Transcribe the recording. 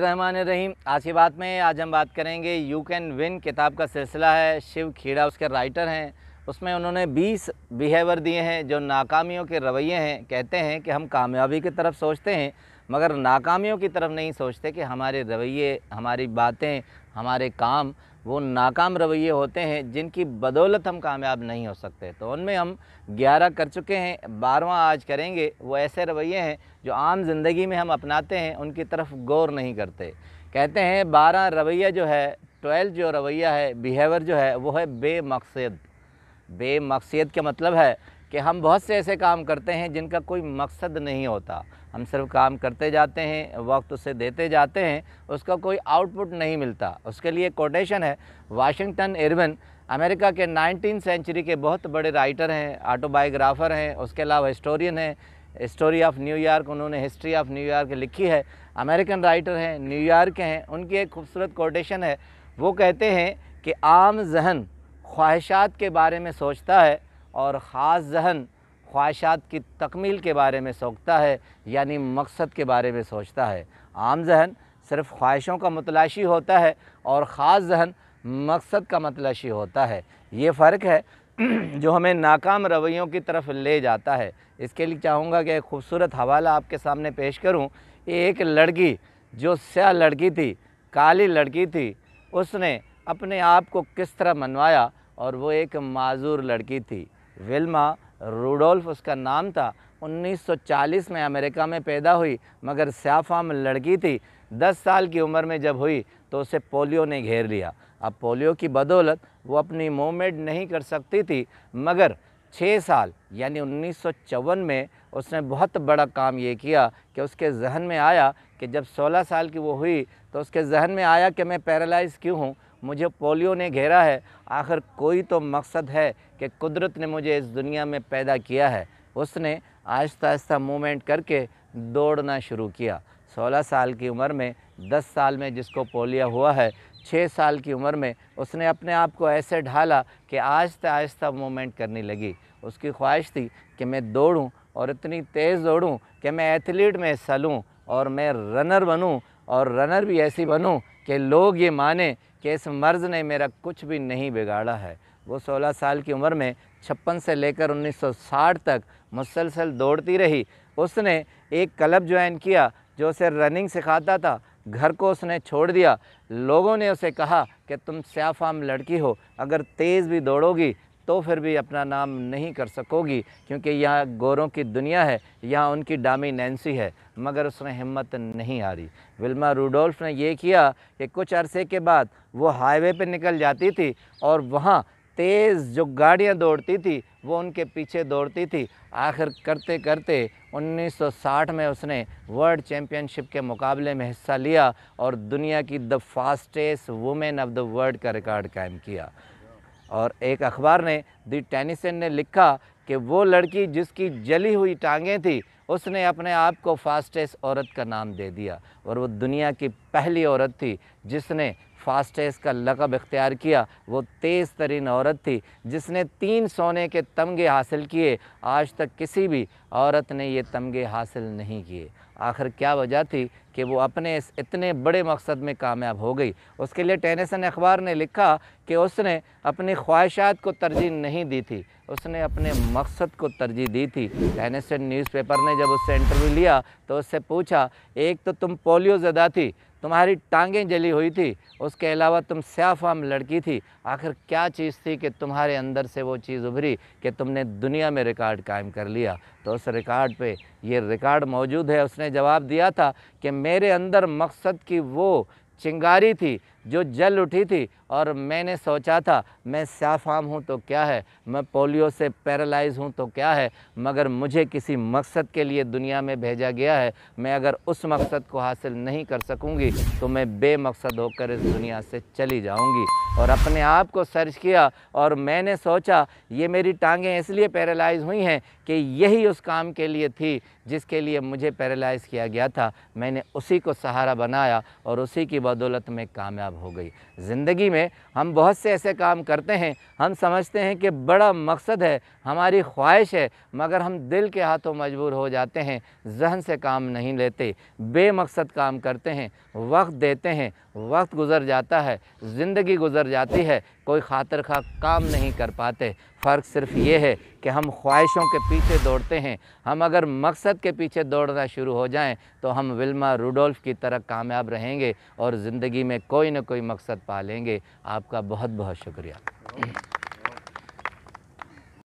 रहमान रहीम आज की बात में आज हम बात करेंगे यू कैन विन किताब का सिलसिला है शिव खेड़ा उसके राइटर हैं उसमें उन्होंने 20 बिहेवर दिए हैं जो नाकामियों के रवैये हैं कहते हैं कि हम कामयाबी की तरफ सोचते हैं मगर नाकामियों की तरफ नहीं सोचते कि हमारे रवैये हमारी बातें हमारे काम वो नाकाम रवैये होते हैं जिनकी बदौलत हम कामयाब नहीं हो सकते तो उनमें हम ग्यारह कर चुके हैं बारवा आज करेंगे वो ऐसे रवैये हैं जो आम ज़िंदगी में हम अपनाते हैं उनकी तरफ गौर नहीं करते कहते हैं बारह रवैया जो है ट्वेल्थ जो रवैया है बिहेवर जो है वो है बे बे मकसद का मतलब है कि हम बहुत से ऐसे काम करते हैं जिनका कोई मकसद नहीं होता हम सिर्फ काम करते जाते हैं वक्त उसे देते जाते हैं उसका कोई आउटपुट नहीं मिलता उसके लिए कोटेशन है वाशिंगटन इरविन अमेरिका के नाइनटीन सेंचुरी के बहुत बड़े राइटर हैं ऑटोबायोग्राफ़र हैं उसके अलावा हिस्टोरियन हैं स्टोरी ऑफ न्यूयॉर्क उन्होंने हिस्ट्री ऑफ न्यूयॉर्क लिखी है अमेरिकन राइटर हैं न्यूयॉर्क हैं उनकी एक खूबसूरत कोटेशन है वो कहते हैं कि आम जहन ख्वाहिशात के बारे में सोचता है और ख़ास जहन ख्वाहिशात की तकमील के बारे में सोचता है यानी मकसद के बारे में सोचता है आम जहन सिर्फ ख्वाहिशों का मतलाशी होता है और ख़ास जहन मकसद का मतलाशी होता है ये फ़र्क है जो हमें नाकाम रवैयों की तरफ ले जाता है इसके लिए चाहूँगा कि एक खूबसूरत हवाला आपके सामने पेश करूँ एक लड़की जो स्या लड़की थी काली लड़की थी उसने अपने आप को किस तरह मनवाया और वो एक माजूर लड़की थी विल्मा रूडोल्फ उसका नाम था 1940 में अमेरिका में पैदा हुई मगर स्याफाम लड़की थी 10 साल की उम्र में जब हुई तो उसे पोलियो ने घेर लिया अब पोलियो की बदौलत वो अपनी मूवमेंट नहीं कर सकती थी मगर छः साल यानी उन्नीस में उसने बहुत बड़ा काम ये किया कि उसके जहन में आया कि जब 16 साल की वो हुई तो उसके जहन में आया कि मैं पैरालाइज क्यों हूँ मुझे पोलियो ने घेरा है आखिर कोई तो मकसद है कि कुदरत ने मुझे इस दुनिया में पैदा किया है उसने आहिस्ता आहिस्ता मूवमेंट करके दौड़ना शुरू किया 16 साल की उम्र में 10 साल में जिसको पोलिया हुआ है छः साल की उम्र में उसने अपने आप को ऐसे ढाला कि आहिस्ता आहिस्ता मूवमेंट करने लगी उसकी ख्वाहिश थी कि मैं दौड़ूँ और इतनी तेज़ दौड़ूँ कि मैं एथलीट में हिस्सा लूँ और मैं रनर बनूँ और रनर भी ऐसी बनूँ कि लोग ये माने कि इस मर्ज़ ने मेरा कुछ भी नहीं बिगाड़ा है वो 16 साल की उम्र में छप्पन से लेकर 1960 तक मुसलसल दौड़ती रही उसने एक क्लब ज्वाइन किया जो उसे रनिंग सिखाता था घर को उसने छोड़ दिया लोगों ने उसे कहा कि तुम स्याफाम लड़की हो अगर तेज़ भी दौड़ोगी तो फिर भी अपना नाम नहीं कर सकोगी क्योंकि यहाँ गोरों की दुनिया है यहाँ उनकी डामी नैन्सी है मगर उसने हिम्मत नहीं हारी विल्मा रूडोल्फ ने यह किया कि कुछ अरसे के बाद वो हाईवे पर निकल जाती थी और वहाँ तेज़ जो गाड़ियाँ दौड़ती थी वो उनके पीछे दौड़ती थी आखिर करते करते 1960 में उसने वर्ल्ड चैम्पियनशिप के मुकाबले में हिस्सा लिया और दुनिया की the fastest women of the world का रिकॉर्ड कायम किया और एक अखबार ने दी टेनिसन ने लिखा कि वो लड़की जिसकी जली हुई टांगें थी उसने अपने आप को फास्टेस्ट औरत का नाम दे दिया और वो दुनिया की पहली औरत थी जिसने फास्टेस्ट का लकब इख्तियार किया वो तेज़ तरीन औरत थी जिसने तीन सोने के तमगे हासिल किए आज तक किसी भी औरत ने ये तमगे हासिल नहीं किए आखिर क्या वजह थी कि वो अपने इस इतने बड़े मकसद में कामयाब हो गई उसके लिए टेनिसन अखबार ने लिखा कि उसने अपनी ख्वाहिशात को तरजीह नहीं दी थी उसने अपने मकसद को तरजीह दी थी टेनिसन न्यूज़पेपर ने जब उससे इंटरव्यू लिया तो उससे पूछा एक तो तुम पोलियो ज़दा थी तो तुम्हारी टांगें जली हुई थी उसके अलावा तुम स्याफाम लड़की थी आखिर क्या चीज़ थी कि तुम्हारे अंदर से वो चीज़ उभरी कि तुमने दुनिया में रिकॉर्ड कायम कर लिया तो उस रिकॉर्ड पे ये रिकॉर्ड मौजूद है उसने जवाब दिया था कि मेरे अंदर मकसद की वो चिंगारी थी जो जल उठी थी और मैंने सोचा था मैं स्याफाम हूँ तो क्या है मैं पोलियो से पैरालाइज हूँ तो क्या है मगर मुझे किसी मकसद के लिए दुनिया में भेजा गया है मैं अगर उस मकसद को हासिल नहीं कर सकूँगी तो मैं बेमकसद होकर इस दुनिया से चली जाऊँगी और अपने आप को सर्च किया और मैंने सोचा ये मेरी टांगें इसलिए पैरालाइज हुई हैं कि यही उस काम के लिए थी जिसके लिए मुझे पैरालाइज किया गया था मैंने उसी को सहारा बनाया और उसी की बदौलत में कामयाब हो गई ज़िंदगी में हम बहुत से ऐसे काम करते हैं हम समझते हैं कि बड़ा मकसद है हमारी ख्वाहिश है मगर हम दिल के हाथों मजबूर हो जाते हैं जहन से काम नहीं लेते बेमकसद काम करते हैं वक्त देते हैं वक्त गुज़र जाता है ज़िंदगी गुज़र जाती है कोई खातर खा काम नहीं कर पाते फ़र्क सिर्फ ये है कि हम ख्वाहिशों के पीछे दौड़ते हैं हम अगर मकसद के पीछे दौड़ना शुरू हो जाएं तो हम विल्मा रूडोल्फ की तरह कामयाब रहेंगे और ज़िंदगी में कोई ना कोई मकसद पा लेंगे आपका बहुत बहुत शुक्रिया